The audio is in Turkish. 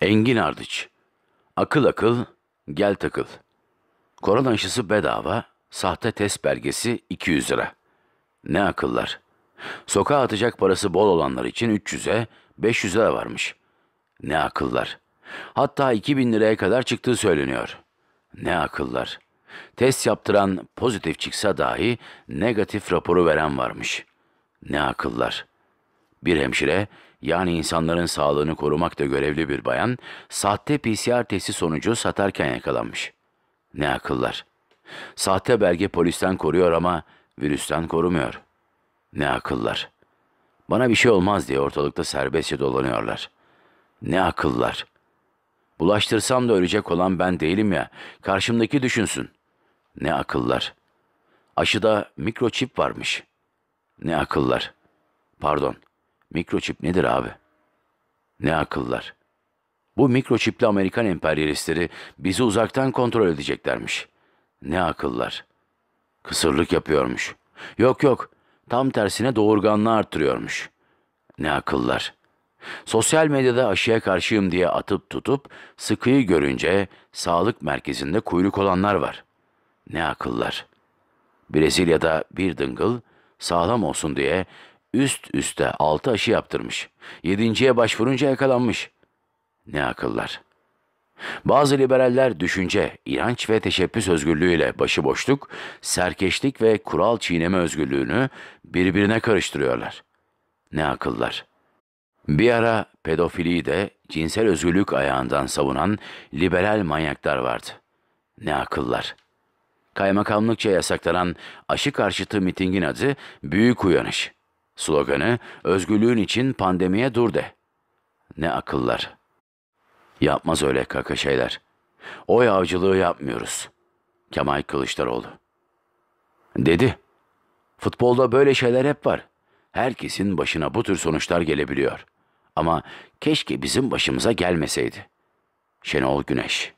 Engin Ardıç. Akıl akıl, gel takıl. Korona aşısı bedava, sahte test belgesi 200 lira. Ne akıllar. Sokağa atacak parası bol olanlar için 300'e, 500'e lira varmış. Ne akıllar. Hatta 2000 liraya kadar çıktığı söyleniyor. Ne akıllar. Test yaptıran pozitif çıksa dahi negatif raporu veren varmış. Ne akıllar. Bir hemşire, yani insanların sağlığını korumakta görevli bir bayan, sahte PCR testi sonucu satarken yakalanmış. Ne akıllar. Sahte belge polisten koruyor ama virüsten korumuyor. Ne akıllar. Bana bir şey olmaz diye ortalıkta serbestçe dolanıyorlar. Ne akıllar. Bulaştırsam da ölecek olan ben değilim ya, karşımdaki düşünsün. Ne akıllar. Aşıda mikroçip varmış. Ne akıllar. Pardon, Mikroçip nedir abi? Ne akıllar. Bu mikroçipli Amerikan emperyalistleri bizi uzaktan kontrol edeceklermiş. Ne akıllar. Kısırlık yapıyormuş. Yok yok, tam tersine doğurganlığı arttırıyormuş. Ne akıllar. Sosyal medyada aşıya karşıyım diye atıp tutup sıkıyı görünce sağlık merkezinde kuyruk olanlar var. Ne akıllar. Brezilya'da bir dıngıl sağlam olsun diye Üst üste altı aşı yaptırmış. Yedinciye başvurunca yakalanmış. Ne akıllar. Bazı liberaller düşünce, inanç ve teşebbüs özgürlüğüyle başıboşluk, serkeşlik ve kural çiğneme özgürlüğünü birbirine karıştırıyorlar. Ne akıllar. Bir ara pedofiliyi de cinsel özgürlük ayağından savunan liberal manyaklar vardı. Ne akıllar. Kaymakamlıkça yasaklanan aşı karşıtı mitingin adı Büyük Uyanış. Sloganı özgürlüğün için pandemiye dur de. Ne akıllar. Yapmaz öyle kaka şeyler. Oy avcılığı yapmıyoruz. Kemal Kılıçdaroğlu. Dedi. Futbolda böyle şeyler hep var. Herkesin başına bu tür sonuçlar gelebiliyor. Ama keşke bizim başımıza gelmeseydi. Şenol Güneş